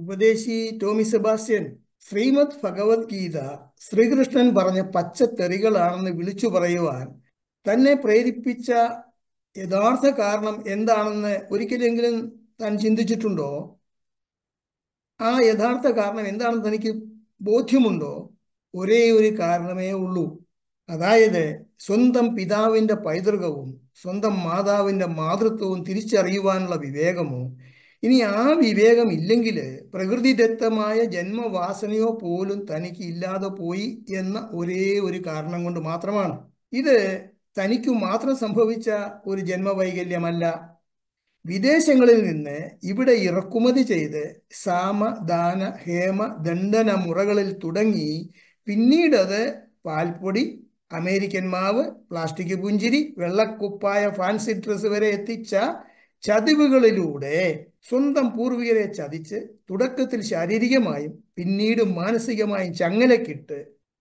ഉപദേശി ടോമി സെബാസ്യൻ ശ്രീമദ് ഗീത ശ്രീകൃഷ്ണൻ പറഞ്ഞ പച്ചത്തെറികളാണെന്ന് വിളിച്ചു പറയുവാൻ തന്നെ പ്രേരിപ്പിച്ച യഥാർത്ഥ കാരണം എന്താണെന്ന് ഒരിക്കലെങ്കിലും താൻ ചിന്തിച്ചിട്ടുണ്ടോ ആ യഥാർത്ഥ കാരണം എന്താണെന്ന് തനിക്ക് ബോധ്യമുണ്ടോ ഒരേ ഒരു കാരണമേ ഉള്ളൂ അതായത് സ്വന്തം പിതാവിൻ്റെ പൈതൃകവും സ്വന്തം മാതാവിൻ്റെ മാതൃത്വവും തിരിച്ചറിയുവാനുള്ള വിവേകമോ ഇനി ആ വിവേകം ഇല്ലെങ്കിൽ പ്രകൃതിദത്തമായ ജന്മവാസനയോ പോലും തനിക്ക് ഇല്ലാതെ പോയി എന്ന ഒരേ ഒരു കാരണം കൊണ്ട് മാത്രമാണ് ഇത് തനിക്കു മാത്രം സംഭവിച്ച ഒരു ജന്മവൈകല്യമല്ല വിദേശങ്ങളിൽ നിന്ന് ഇവിടെ ഇറക്കുമതി ചെയ്ത് സാമ ദാന ഹേമ ദണ്ഡന മുറകളിൽ തുടങ്ങി പിന്നീടത് പാൽപ്പൊടി അമേരിക്കൻ മാവ് പ്ലാസ്റ്റിക് പുഞ്ചിരി വെള്ളക്കുപ്പായ ഫാൻസി ഡ്രസ്സ് വരെ എത്തിച്ച ചതിവുകളിലൂടെ സ്വന്തം പൂർവികരെ ചതിച്ച് തുടക്കത്തിൽ ശാരീരികമായും പിന്നീട് മാനസികമായും ചങ്ങലക്കിട്ട്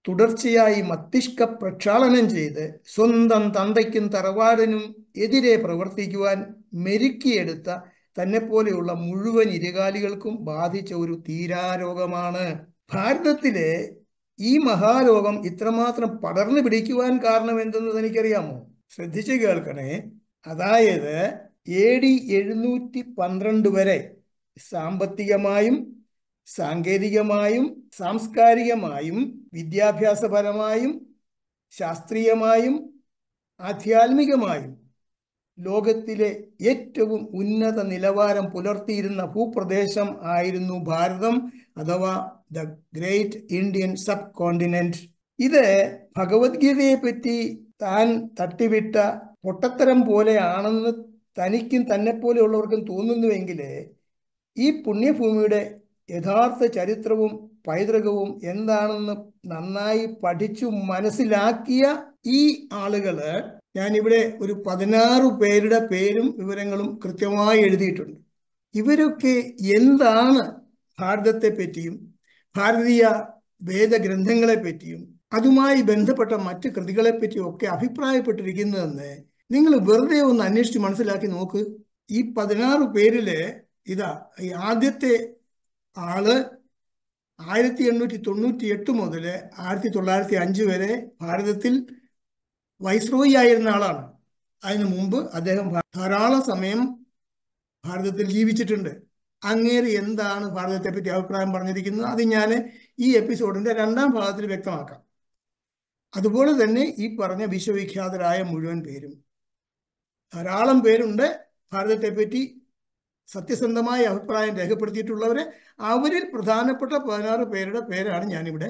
തുടർച്ചയായി മസ്തിഷ്ക പ്രക്ഷാളനം ചെയ്ത് സ്വന്തം തന്തയ്ക്കും തറവാടിനും എതിരെ പ്രവർത്തിക്കുവാൻ മെരുക്കിയെടുത്ത തന്നെപ്പോലെയുള്ള മുഴുവൻ ഇരുകാലികൾക്കും ബാധിച്ച ഒരു തീരാരോഗമാണ് ഭാരതത്തിലെ ഈ മഹാരോഗം ഇത്രമാത്രം പടർന്നു പിടിക്കുവാൻ കാരണം എന്തെന്ന് എനിക്കറിയാമോ ശ്രദ്ധിച്ചു കേൾക്കണേ അതായത് എ ഡി എഴുന്നൂറ്റി പന്ത്രണ്ട് വരെ സാമ്പത്തികമായും സാങ്കേതികമായും സാംസ്കാരികമായും വിദ്യാഭ്യാസപരമായും ശാസ്ത്രീയമായും ആധ്യാത്മികമായും ലോകത്തിലെ ഏറ്റവും ഉന്നത നിലവാരം പുലർത്തിയിരുന്ന ഭൂപ്രദേശം ആയിരുന്നു ഭാരതം അഥവാ the great Indian subcontinent ഇത് ഭഗവത്ഗീതയെ പറ്റി താൻ തട്ടിവിട്ട പൊട്ടത്തരം പോലെയാണെന്ന് തനിക്കും തന്നെപ്പോലെയുള്ളവർക്കും തോന്നുന്നുവെങ്കിൽ ഈ പുണ്യഭൂമിയുടെ യഥാർത്ഥ ചരിത്രവും പൈതൃകവും എന്താണെന്ന് നന്നായി പഠിച്ചു മനസ്സിലാക്കിയ ഈ ആളുകൾ ഞാനിവിടെ ഒരു പതിനാറ് പേരുടെ പേരും വിവരങ്ങളും കൃത്യമായി എഴുതിയിട്ടുണ്ട് ഇവരൊക്കെ എന്താണ് ഭാരതത്തെ പറ്റിയും ഭാരതീയ വേദഗ്രന്ഥങ്ങളെ പറ്റിയും അതുമായി ബന്ധപ്പെട്ട മറ്റ് കൃതികളെപ്പറ്റിയും ഒക്കെ അഭിപ്രായപ്പെട്ടിരിക്കുന്നതെന്ന് നിങ്ങൾ വെറുതെ ഒന്ന് അന്വേഷിച്ച് മനസ്സിലാക്കി നോക്ക് ഈ പതിനാറ് പേരില് ഇതാ ഈ ആദ്യത്തെ ആള് ആയിരത്തി എണ്ണൂറ്റി തൊണ്ണൂറ്റി എട്ട് മുതൽ ആയിരത്തി തൊള്ളായിരത്തി അഞ്ച് വരെ ഭാരതത്തിൽ വൈസ്രോയി ആയിരുന്ന ആളാണ് അതിനു മുമ്പ് അദ്ദേഹം ധാരാളം സമയം ഭാരതത്തിൽ ജീവിച്ചിട്ടുണ്ട് അങ്ങേര് എന്താണ് ഭാരതത്തെ പറ്റി അഭിപ്രായം പറഞ്ഞിരിക്കുന്നത് അത് ഞാൻ ഈ എപ്പിസോഡിന്റെ രണ്ടാം ഭാഗത്തിൽ വ്യക്തമാക്കാം അതുപോലെ തന്നെ ഈ പറഞ്ഞ വിശ്വവിഖ്യാതരായ മുഴുവൻ പേരും ധാരാളം പേരുണ്ട് ഭാരതത്തെ പറ്റി സത്യസന്ധമായ അഭിപ്രായം രേഖപ്പെടുത്തിയിട്ടുള്ളവരെ അവരിൽ പ്രധാനപ്പെട്ട പതിനാറ് പേരുടെ പേരാണ് ഞാനിവിടെ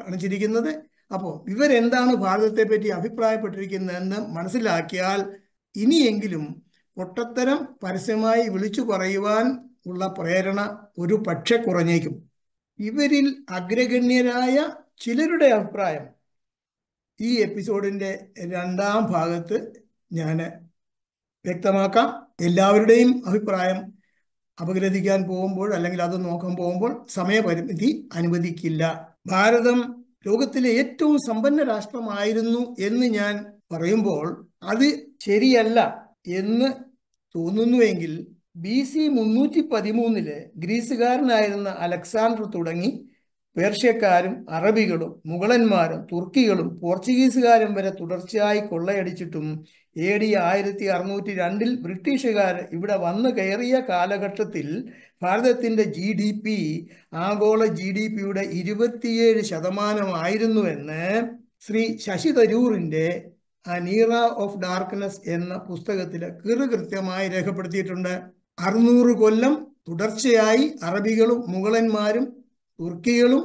കാണിച്ചിരിക്കുന്നത് അപ്പോൾ ഇവരെന്താണ് ഭാരതത്തെ പറ്റി അഭിപ്രായപ്പെട്ടിരിക്കുന്നതെന്ന് മനസ്സിലാക്കിയാൽ ഇനിയെങ്കിലും പൊട്ടത്തരം പരസ്യമായി വിളിച്ചു പറയുവാൻ ഉള്ള പ്രേരണ ഒരു പക്ഷെ കുറഞ്ഞേക്കും ഇവരിൽ അഗ്രഗണ്യരായ ചിലരുടെ അഭിപ്രായം ഈ എപ്പിസോഡിൻ്റെ രണ്ടാം ഭാഗത്ത് ഞാൻ വ്യക്തമാക്കാം എല്ലാവരുടെയും അഭിപ്രായം അപഗ്രഥിക്കാൻ പോകുമ്പോൾ അല്ലെങ്കിൽ അത് നോക്കാൻ പോകുമ്പോൾ സമയപരിമിതി അനുവദിക്കില്ല ഭാരതം ലോകത്തിലെ ഏറ്റവും സമ്പന്ന രാഷ്ട്രമായിരുന്നു എന്ന് ഞാൻ പറയുമ്പോൾ അത് ശരിയല്ല എന്ന് തോന്നുന്നുവെങ്കിൽ ബി സി മുന്നൂറ്റി പതിമൂന്നില് ഗ്രീസുകാരനായിരുന്ന അലക്സാണ്ടർ തുടങ്ങി പേർഷ്യക്കാരും അറബികളും മുഗളന്മാരും തുർക്കികളും പോർച്ചുഗീസുകാരും വരെ തുടർച്ചയായി കൊള്ളയടിച്ചിട്ടും എ ഡി ആയിരത്തി അറുന്നൂറ്റി രണ്ടിൽ ബ്രിട്ടീഷുകാർ ഇവിടെ വന്നു കയറിയ കാലഘട്ടത്തിൽ ഭാരതത്തിൻ്റെ ജി ഡി പി ആഗോള ജി ഡി പിയുടെ ഇരുപത്തിയേഴ് ശതമാനമായിരുന്നുവെന്ന് ശ്രീ ശശി തരൂറിൻ്റെ നീറ ഓഫ് ഡാർക്ക്നെസ് എന്ന പുസ്തകത്തിൽ കൃതകൃത്യമായി രേഖപ്പെടുത്തിയിട്ടുണ്ട് അറുന്നൂറ് കൊല്ലം തുടർച്ചയായി അറബികളും മുഗളന്മാരും തുർക്കികളും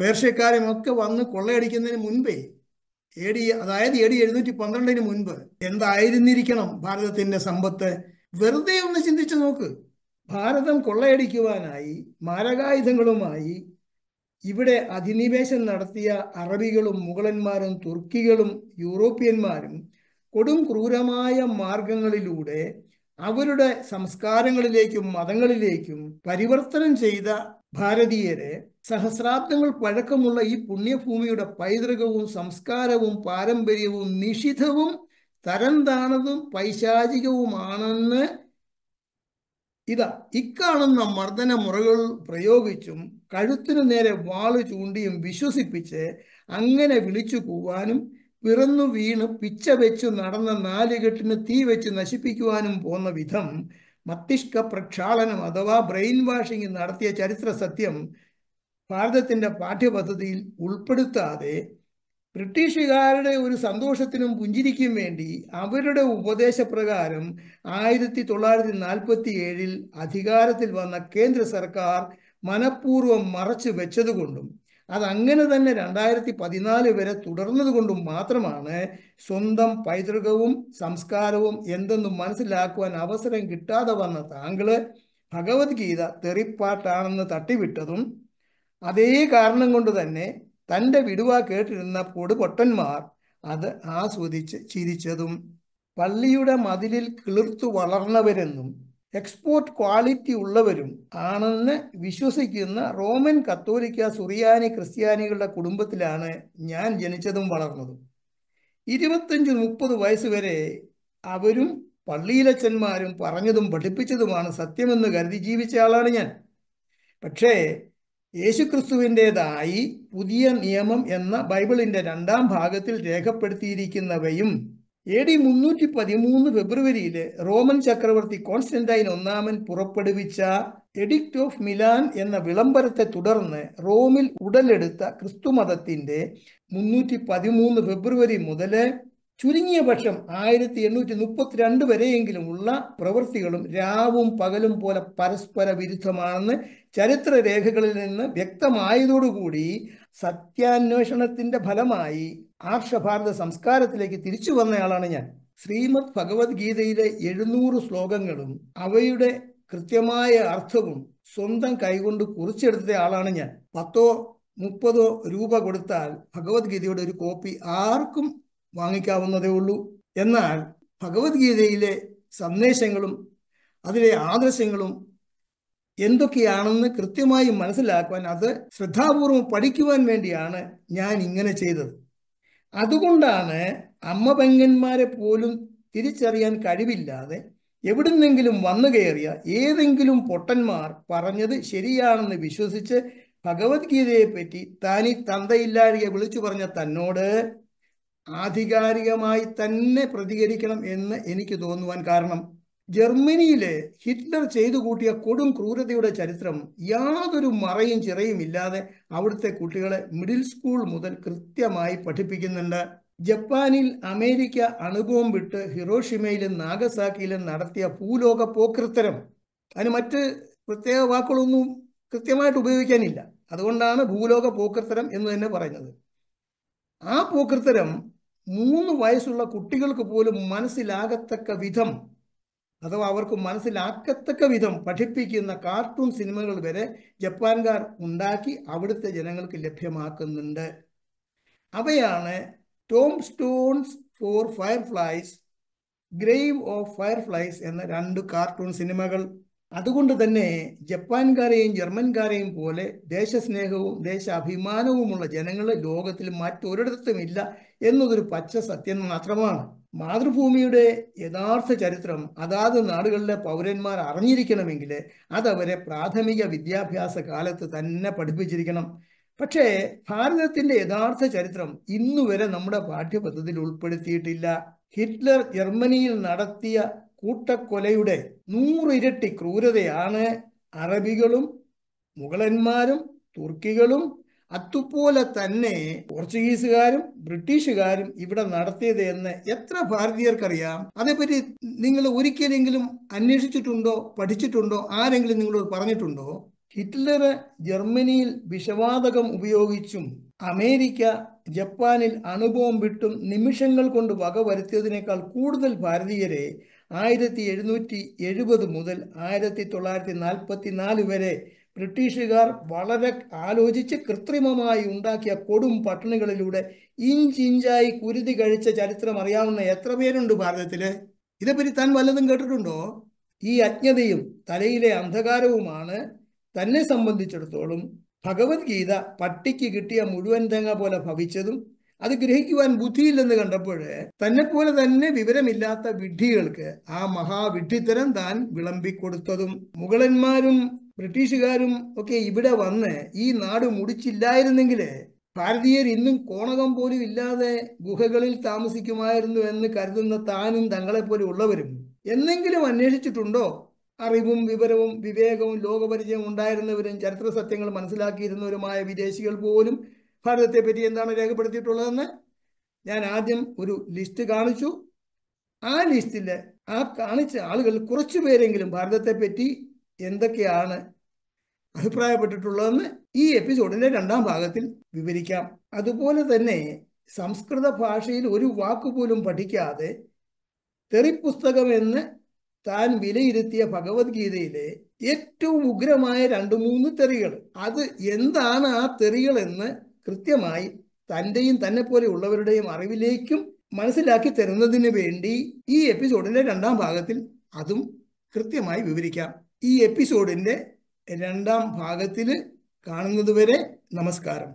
പേർഷ്യക്കാരും ഒക്കെ വന്ന് കൊള്ളയടിക്കുന്നതിന് മുൻപേ എ ഡി അതായത് എ ഡി എഴുന്നൂറ്റി പന്ത്രണ്ടിന് മുൻപ് എന്തായിരുന്നിരിക്കണം ഭാരതത്തിന്റെ സമ്പത്ത് വെറുതെ ഒന്ന് ചിന്തിച്ചു നോക്ക് ഭാരതം കൊള്ളയടിക്കുവാനായി മാരകായുധങ്ങളുമായി ഇവിടെ അധിനിവേശം നടത്തിയ അറബികളും മുഗളന്മാരും തുർക്കികളും യൂറോപ്യന്മാരും കൊടും ക്രൂരമായ മാർഗങ്ങളിലൂടെ അവരുടെ സംസ്കാരങ്ങളിലേക്കും മതങ്ങളിലേക്കും പരിവർത്തനം ചെയ്ത ഭാരതീയരെ സഹസ്രാബ്ദങ്ങൾ പഴക്കമുള്ള ഈ പുണ്യഭൂമിയുടെ പൈതൃകവും സംസ്കാരവും പാരമ്പര്യവും നിഷിധവും തരം താണതും പൈശാചികവുമാണെന്ന് ഇതാ ഇക്കാണുന്ന മർദ്ദന മുറകൾ പ്രയോഗിച്ചും കഴുത്തിനു നേരെ വാള് ചൂണ്ടിയും വിശ്വസിപ്പിച്ച് അങ്ങനെ വിളിച്ചു പോവാനും പിറന്നു വീണ് പിച്ച വെച്ചു നടന്ന നാലുകെട്ടിന് തീ വെച്ച് നശിപ്പിക്കുവാനും പോന്ന വിധം മസ്തിഷ്ക പ്രക്ഷാളനം അഥവാ ബ്രെയിൻ വാഷിംഗ് നടത്തിയ ചരിത്ര സത്യം ഭാരതത്തിൻ്റെ പാഠ്യപദ്ധതിയിൽ ഉൾപ്പെടുത്താതെ ബ്രിട്ടീഷുകാരുടെ ഒരു സന്തോഷത്തിനും പുഞ്ചിരിക്കും വേണ്ടി അവരുടെ ഉപദേശപ്രകാരം ആയിരത്തി തൊള്ളായിരത്തി നാൽപ്പത്തി ഏഴിൽ അധികാരത്തിൽ വന്ന കേന്ദ്ര സർക്കാർ മനഃപൂർവ്വം മറച്ചു വെച്ചതുകൊണ്ടും അതങ്ങനെ തന്നെ രണ്ടായിരത്തി പതിനാല് വരെ തുടർന്നത് കൊണ്ട് മാത്രമാണ് സ്വന്തം പൈതൃകവും സംസ്കാരവും എന്തെന്നും മനസ്സിലാക്കുവാൻ അവസരം കിട്ടാതെ വന്ന താങ്കള് ഭഗവത്ഗീത തെറിപ്പാട്ടാണെന്ന് തട്ടിവിട്ടതും അതേ കാരണം കൊണ്ട് തന്നെ തൻ്റെ വിടുവ കേട്ടിരുന്ന പൊടുപൊട്ടന്മാർ അത് ആസ്വദിച്ച് ചിരിച്ചതും പള്ളിയുടെ മതിലിൽ കിളിർത്തു വളർന്നവരെന്നും എക്സ്പോർട്ട് ക്വാളിറ്റി ഉള്ളവരും ആണെന്ന് വിശ്വസിക്കുന്ന റോമൻ കത്തോലിക്ക സുറിയാനി ക്രിസ്ത്യാനികളുടെ കുടുംബത്തിലാണ് ഞാൻ ജനിച്ചതും വളർന്നതും ഇരുപത്തഞ്ച് മുപ്പത് വയസ്സ് വരെ അവരും പള്ളിയിലച്ഛന്മാരും പറഞ്ഞതും പഠിപ്പിച്ചതുമാണ് സത്യമെന്ന് കരുതി ജീവിച്ച ആളാണ് ഞാൻ പക്ഷേ യേശുക്രിസ്തുവിൻ്റെതായി പുതിയ നിയമം എന്ന ബൈബിളിൻ്റെ രണ്ടാം ഭാഗത്തിൽ രേഖപ്പെടുത്തിയിരിക്കുന്നവയും എ ഡി മുന്നൂറ്റി പതിമൂന്ന് ഫെബ്രുവരിയിൽ റോമൻ ചക്രവർത്തി കോൺസ്റ്റന്റൈൻ ഒന്നാമൻ പുറപ്പെടുവിച്ച എഡിക്റ്റ് ഓഫ് മിലാൻ എന്ന വിളംബരത്തെ തുടർന്ന് റോമിൽ ഉടലെടുത്ത ക്രിസ്തുമതത്തിന്റെ മുന്നൂറ്റി പതിമൂന്ന് ഫെബ്രുവരി മുതൽ ചുരുങ്ങിയ പക്ഷം ആയിരത്തി എണ്ണൂറ്റി മുപ്പത്തിരണ്ട് വരെയെങ്കിലും ഉള്ള പ്രവൃത്തികളും രാവും പകലും പോലെ പരസ്പര വിരുദ്ധമാണെന്ന് ചരിത്ര രേഖകളിൽ നിന്ന് വ്യക്തമായതോടുകൂടി സത്യാന്വേഷണത്തിന്റെ ഫലമായി ആർഷഭാരത സംസ്കാരത്തിലേക്ക് തിരിച്ചു വന്നയാളാണ് ഞാൻ ശ്രീമദ് ഭഗവത്ഗീതയിലെ എഴുന്നൂറ് ശ്ലോകങ്ങളും അവയുടെ കൃത്യമായ അർത്ഥവും സ്വന്തം കൈകൊണ്ട് കുറിച്ചെടുത്ത ആളാണ് ഞാൻ പത്തോ മുപ്പതോ രൂപ കൊടുത്താൽ ഭഗവത്ഗീതയുടെ ഒരു കോപ്പി ആർക്കും വാങ്ങിക്കാവുന്നതേ ഉള്ളൂ എന്നാൽ ഭഗവത്ഗീതയിലെ സന്ദേശങ്ങളും അതിലെ ആദർശങ്ങളും എന്തൊക്കെയാണെന്ന് കൃത്യമായി മനസ്സിലാക്കുവാൻ അത് ശ്രദ്ധാപൂർവം പഠിക്കുവാൻ വേണ്ടിയാണ് ഞാൻ ഇങ്ങനെ ചെയ്തത് അതുകൊണ്ടാണ് അമ്മ പെങ്ങന്മാരെ പോലും തിരിച്ചറിയാൻ കഴിവില്ലാതെ എവിടുന്നെങ്കിലും വന്നു കയറിയ ഏതെങ്കിലും പൊട്ടന്മാർ പറഞ്ഞത് ശരിയാണെന്ന് വിശ്വസിച്ച് ഭഗവത്ഗീതയെ പറ്റി താനി തന്തയില്ലാഴിക വിളിച്ചു പറഞ്ഞ തന്നോട് ആധികാരികമായി തന്നെ പ്രതികരിക്കണം എന്ന് എനിക്ക് തോന്നുവാൻ കാരണം ജർമ്മനിയിലെ ഹിറ്റ്ലർ ചെയ്തു കൂട്ടിയ കൊടും ക്രൂരതയുടെ ചരിത്രം യാതൊരു മറയും ചിറയും ഇല്ലാതെ അവിടുത്തെ കുട്ടികളെ മിഡിൽ സ്കൂൾ മുതൽ കൃത്യമായി പഠിപ്പിക്കുന്നുണ്ട് ജപ്പാനിൽ അമേരിക്ക വിട്ട് ഹിറോഷിമയിലും നാഗസാക്കിയിലും നടത്തിയ ഭൂലോക പോക്കൃത്തരം അതിന് മറ്റ് പ്രത്യേക വാക്കുകളൊന്നും കൃത്യമായിട്ട് ഉപയോഗിക്കാനില്ല അതുകൊണ്ടാണ് ഭൂലോക പോക്കൃത്തരം എന്ന് തന്നെ പറയുന്നത് ആ പോക്കൃത്തരം മൂന്ന് വയസ്സുള്ള കുട്ടികൾക്ക് പോലും മനസ്സിലാകത്തക്ക വിധം അഥവാ അവർക്ക് മനസ്സിലാക്കത്തക്ക വിധം പഠിപ്പിക്കുന്ന കാർട്ടൂൺ സിനിമകൾ വരെ ജപ്പാൻകാർ ഉണ്ടാക്കി അവിടുത്തെ ജനങ്ങൾക്ക് ലഭ്യമാക്കുന്നുണ്ട് അവയാണ് tomb stones for fireflies grave of fireflies എന്ന രണ്ട് കാർട്ടൂൺ സിനിമകൾ അതുകൊണ്ട് തന്നെ ജപ്പാൻകാരെയും ജർമ്മൻകാരെയും പോലെ ദേശസ്നേഹവും ദേശാഭിമാനവുമുള്ള ജനങ്ങൾ ലോകത്തിൽ മറ്റൊരിടത്തും ഇല്ല എന്നതൊരു പച്ച സത്യം മാത്രമാണ് മാതൃഭൂമിയുടെ യഥാർത്ഥ ചരിത്രം അതാത് നാടുകളിലെ പൗരന്മാർ അറിഞ്ഞിരിക്കണമെങ്കിൽ അതവരെ പ്രാഥമിക വിദ്യാഭ്യാസ കാലത്ത് തന്നെ പഠിപ്പിച്ചിരിക്കണം പക്ഷേ ഭാരതത്തിന്റെ യഥാർത്ഥ ചരിത്രം ഇന്നുവരെ നമ്മുടെ പാഠ്യപദ്ധതിയിൽ ഉൾപ്പെടുത്തിയിട്ടില്ല ഹിറ്റ്ലർ ജർമ്മനിയിൽ നടത്തിയ കൂട്ടക്കൊലയുടെ നൂറിരട്ടി ക്രൂരതയാണ് അറബികളും മുഗളന്മാരും തുർക്കികളും അതുപോലെ തന്നെ പോർച്ചുഗീസുകാരും ബ്രിട്ടീഷുകാരും ഇവിടെ നടത്തിയത് എന്ന് എത്ര ഭാരതീയർക്കറിയാം അതേപറ്റി നിങ്ങൾ ഒരിക്കലെങ്കിലും അന്വേഷിച്ചിട്ടുണ്ടോ പഠിച്ചിട്ടുണ്ടോ ആരെങ്കിലും നിങ്ങളോട് പറഞ്ഞിട്ടുണ്ടോ ഹിറ്റ്ലർ ജർമ്മനിയിൽ വിഷവാതകം ഉപയോഗിച്ചും അമേരിക്ക ജപ്പാനിൽ വിട്ടും നിമിഷങ്ങൾ കൊണ്ട് വകവരുത്തിയതിനേക്കാൾ കൂടുതൽ ഭാരതീയരെ ആയിരത്തി എഴുന്നൂറ്റി എഴുപത് മുതൽ ആയിരത്തി തൊള്ളായിരത്തി നാൽപ്പത്തി നാല് വരെ ബ്രിട്ടീഷുകാർ വളരെ ആലോചിച്ച് കൃത്രിമമായി ഉണ്ടാക്കിയ കൊടും പട്ടണികളിലൂടെ ഇഞ്ചിഞ്ചായി കുരുതി കഴിച്ച ചരിത്രം അറിയാവുന്ന എത്ര പേരുണ്ട് ഭാരതത്തില് ഇതേപ്പറ്റി താൻ വല്ലതും കേട്ടിട്ടുണ്ടോ ഈ അജ്ഞതയും തലയിലെ അന്ധകാരവുമാണ് തന്നെ സംബന്ധിച്ചിടത്തോളം ഭഗവത്ഗീത പട്ടിക്ക് കിട്ടിയ മുഴുവൻ തേങ്ങ പോലെ ഭവിച്ചതും അത് ഗ്രഹിക്കുവാൻ ബുദ്ധിയില്ലെന്ന് കണ്ടപ്പോൾ തന്നെപ്പോലെ തന്നെ വിവരമില്ലാത്ത വിഡ്ഢികൾക്ക് ആ മഹാവിഡ്ഢിത്തരം താൻ വിളമ്പിക്കൊടുത്തതും മുഗളന്മാരും ബ്രിട്ടീഷുകാരും ഒക്കെ ഇവിടെ വന്ന് ഈ നാട് മുടിച്ചില്ലായിരുന്നെങ്കിൽ ഭാരതീയർ ഇന്നും കോണകം പോലും ഇല്ലാതെ ഗുഹകളിൽ താമസിക്കുമായിരുന്നു എന്ന് കരുതുന്ന താനും തങ്ങളെപ്പോലെ ഉള്ളവരും എന്നെങ്കിലും അന്വേഷിച്ചിട്ടുണ്ടോ അറിവും വിവരവും വിവേകവും ലോകപരിചയം ഉണ്ടായിരുന്നവരും ചരിത്ര സത്യങ്ങൾ മനസ്സിലാക്കിയിരുന്നവരുമായ വിദേശികൾ പോലും ഭാരതത്തെ പറ്റി എന്താണ് രേഖപ്പെടുത്തിയിട്ടുള്ളതെന്ന് ഞാൻ ആദ്യം ഒരു ലിസ്റ്റ് കാണിച്ചു ആ ലിസ്റ്റിൽ ആ കാണിച്ച ആളുകൾ കുറച്ചു പേരെങ്കിലും ഭാരതത്തെ പറ്റി എന്തൊക്കെയാണ് അഭിപ്രായപ്പെട്ടിട്ടുള്ളതെന്ന് ഈ എപ്പിസോഡിന്റെ രണ്ടാം ഭാഗത്തിൽ വിവരിക്കാം അതുപോലെ തന്നെ സംസ്കൃത ഭാഷയിൽ ഒരു വാക്ക് പോലും പഠിക്കാതെ തെറിപ്പുസ്തകം എന്ന് താൻ വിലയിരുത്തിയ ഭഗവത്ഗീതയിലെ ഏറ്റവും ഉഗ്രമായ രണ്ടു മൂന്ന് തെറികൾ അത് എന്താണ് ആ തെറികൾ എന്ന് കൃത്യമായി തൻ്റെയും തന്നെ പോലെയുള്ളവരുടെയും അറിവിലേക്കും മനസ്സിലാക്കി തരുന്നതിന് വേണ്ടി ഈ എപ്പിസോഡിന്റെ രണ്ടാം ഭാഗത്തിൽ അതും കൃത്യമായി വിവരിക്കാം ഈ എപ്പിസോഡിൻ്റെ രണ്ടാം ഭാഗത്തിൽ കാണുന്നതുവരെ നമസ്കാരം